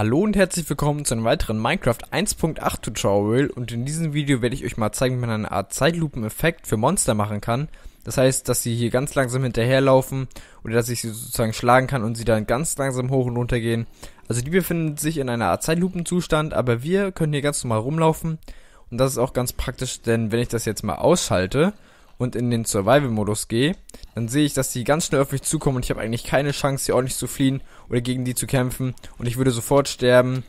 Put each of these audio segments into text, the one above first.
Hallo und herzlich willkommen zu einem weiteren Minecraft 1.8 Tutorial und in diesem Video werde ich euch mal zeigen, wie man eine Art Zeitlupeneffekt für Monster machen kann. Das heißt, dass sie hier ganz langsam hinterherlaufen oder dass ich sie sozusagen schlagen kann und sie dann ganz langsam hoch und runter gehen. Also die befinden sich in einer Art Zeitlupenzustand, aber wir können hier ganz normal rumlaufen und das ist auch ganz praktisch, denn wenn ich das jetzt mal ausschalte, und in den Survival-Modus gehe, dann sehe ich, dass die ganz schnell auf mich zukommen und ich habe eigentlich keine Chance, hier ordentlich zu fliehen oder gegen die zu kämpfen und ich würde sofort sterben.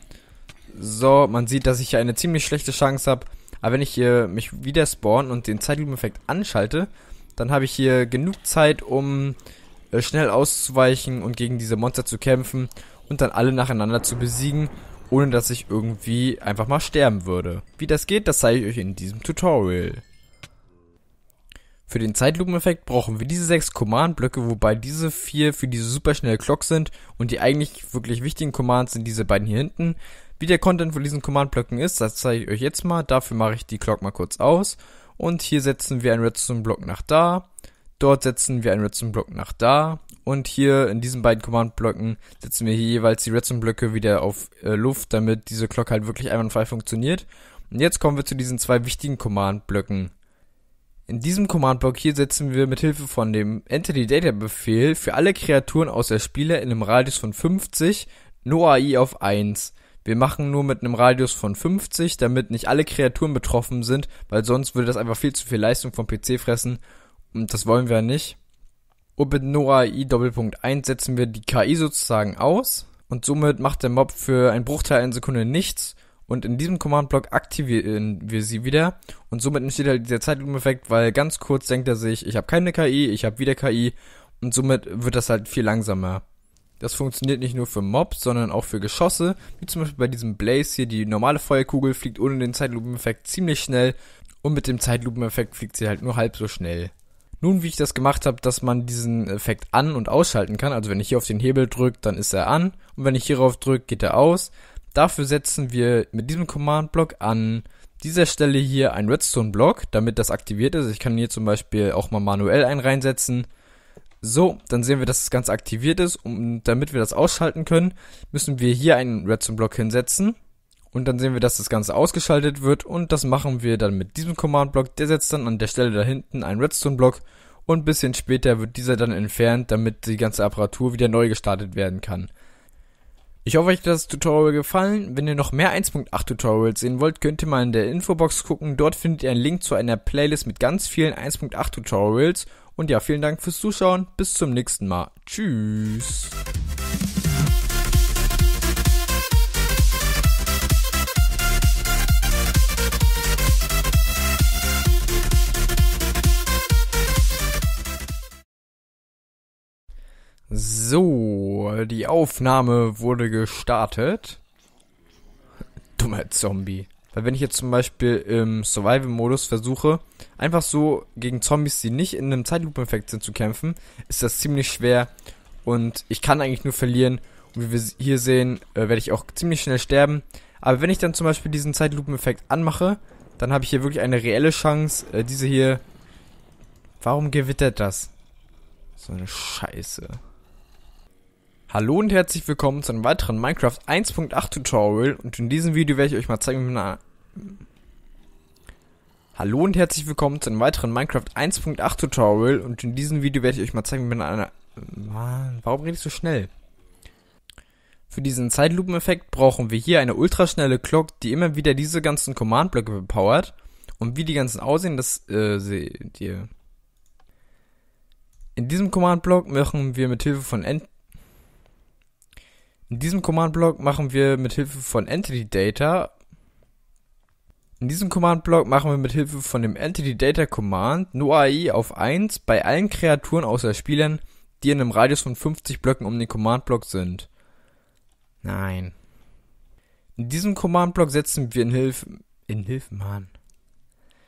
So, man sieht, dass ich hier eine ziemlich schlechte Chance habe, aber wenn ich hier mich wieder spawn und den Zeitlupeneffekt anschalte, dann habe ich hier genug Zeit, um äh, schnell auszuweichen und gegen diese Monster zu kämpfen und dann alle nacheinander zu besiegen, ohne dass ich irgendwie einfach mal sterben würde. Wie das geht, das zeige ich euch in diesem Tutorial. Für den Zeitlupeneffekt brauchen wir diese sechs Command-Blöcke, wobei diese vier für diese superschnelle Clock sind und die eigentlich wirklich wichtigen Commands sind diese beiden hier hinten. Wie der Content von diesen Command-Blöcken ist, das zeige ich euch jetzt mal. Dafür mache ich die Clock mal kurz aus. Und hier setzen wir einen Redstone-Block nach da. Dort setzen wir einen Redstone-Block nach da. Und hier in diesen beiden Command-Blöcken setzen wir hier jeweils die Redstone-Blöcke wieder auf äh, Luft, damit diese Clock halt wirklich einwandfrei funktioniert. Und jetzt kommen wir zu diesen zwei wichtigen Command-Blöcken in diesem Command-Block hier setzen wir mit Hilfe von dem Entity-Data-Befehl für alle Kreaturen außer Spieler in einem Radius von 50 nur AI auf 1. Wir machen nur mit einem Radius von 50, damit nicht alle Kreaturen betroffen sind, weil sonst würde das einfach viel zu viel Leistung vom PC fressen und das wollen wir nicht. Und mit Noah I Doppelpunkt 1 setzen wir die KI sozusagen aus und somit macht der Mob für einen Bruchteil einer Sekunde nichts und in diesem Command-Block aktivieren wir sie wieder. Und somit entsteht halt dieser Zeitlupeneffekt, weil ganz kurz denkt er sich, ich habe keine KI, ich habe wieder KI. Und somit wird das halt viel langsamer. Das funktioniert nicht nur für Mobs, sondern auch für Geschosse, wie zum Beispiel bei diesem Blaze hier. Die normale Feuerkugel fliegt ohne den Zeitlupeneffekt ziemlich schnell und mit dem Zeitlupeneffekt fliegt sie halt nur halb so schnell. Nun, wie ich das gemacht habe, dass man diesen Effekt an- und ausschalten kann. Also wenn ich hier auf den Hebel drücke, dann ist er an und wenn ich hierauf drücke, geht er aus. Dafür setzen wir mit diesem Command-Block an dieser Stelle hier einen Redstone-Block, damit das aktiviert ist. Ich kann hier zum Beispiel auch mal manuell einen reinsetzen. So, dann sehen wir, dass das Ganze aktiviert ist. Und damit wir das ausschalten können, müssen wir hier einen Redstone-Block hinsetzen. Und dann sehen wir, dass das Ganze ausgeschaltet wird. Und das machen wir dann mit diesem Command-Block. Der setzt dann an der Stelle da hinten einen Redstone-Block. Und ein bisschen später wird dieser dann entfernt, damit die ganze Apparatur wieder neu gestartet werden kann. Ich hoffe, euch hat das Tutorial gefallen. Wenn ihr noch mehr 1.8 Tutorials sehen wollt, könnt ihr mal in der Infobox gucken. Dort findet ihr einen Link zu einer Playlist mit ganz vielen 1.8 Tutorials. Und ja, vielen Dank fürs Zuschauen. Bis zum nächsten Mal. Tschüss. So, die Aufnahme wurde gestartet. Dummer Zombie. Weil wenn ich jetzt zum Beispiel im Survival-Modus versuche, einfach so gegen Zombies, die nicht in einem Zeitlupeneffekt sind, zu kämpfen, ist das ziemlich schwer und ich kann eigentlich nur verlieren. Und wie wir hier sehen, äh, werde ich auch ziemlich schnell sterben. Aber wenn ich dann zum Beispiel diesen Zeitlupeneffekt anmache, dann habe ich hier wirklich eine reelle Chance, äh, diese hier... Warum gewittert das? So eine Scheiße. Hallo und herzlich willkommen zu einem weiteren Minecraft 1.8 Tutorial und in diesem Video werde ich euch mal zeigen, wie man Hallo und herzlich willkommen zu einem weiteren Minecraft 1.8 Tutorial und in diesem Video werde ich euch mal zeigen, wie man eine Mann, warum rede ich so schnell? Für diesen Zeitlupeneffekt brauchen wir hier eine ultraschnelle Clock, die immer wieder diese ganzen Command-Blöcke bepowert und wie die ganzen aussehen, das äh, seht ihr. In diesem Command-Block machen wir mit Hilfe von End in diesem Command-Block machen wir mit Hilfe von Entity Data in diesem Command-Block machen wir mit Hilfe von dem Entity Data Command NoAI auf 1 bei allen Kreaturen außer Spielern, die in einem Radius von 50 Blöcken um den Command-Block sind. Nein. In diesem Command-Block setzen wir in Hilfe. In Hilfe, Mann.